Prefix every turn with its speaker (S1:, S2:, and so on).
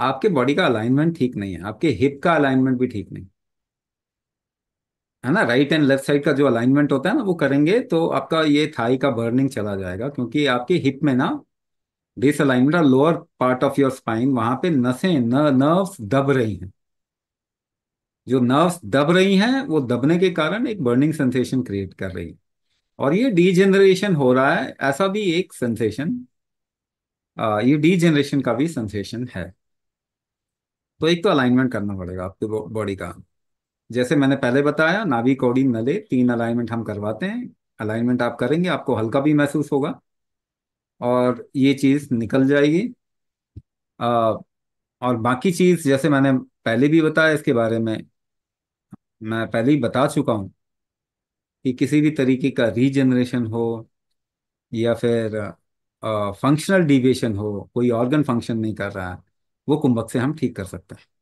S1: आपके बॉडी का अलाइनमेंट ठीक नहीं है आपके हिप का अलाइनमेंट भी ठीक नहीं है ना राइट एंड लेफ्ट साइड का जो अलाइनमेंट होता है ना वो करेंगे तो आपका ये थाई का बर्निंग चला जाएगा क्योंकि आपके हिप में ना डिसअलाइनमेंट और lower part of your spine वहां पे नसें नर्व्स दब रही हैं जो नर्व्स दब रही हैं वो दबने के कारण एक बर्निंग सेंसेशन क्रिएट कर रही है और ये डीजेनरेशन हो रहा है ऐसा भी एक सेंसेशन ये डीजेनरेशन का भी सेंसेशन है तो एक तो अलाइनमेंट करना पड़ेगा आपके बॉडी का जैसे मैंने पहले बताया नाभि कौड़ी नले तीन अलाइनमेंट हम करवाते हैं अलाइनमेंट आप करेंगे आपको हल्का भी महसूस होगा और ये चीज़ निकल जाएगी आ, और बाकी चीज़ जैसे मैंने पहले भी बताया इसके बारे में मैं पहले ही बता चुका हूँ कि किसी भी तरीके का रीजनरेशन हो या फिर फंक्शनल डिविएशन हो कोई ऑर्गन फंक्शन नहीं कर रहा है वो कुंभक से हम ठीक कर सकते हैं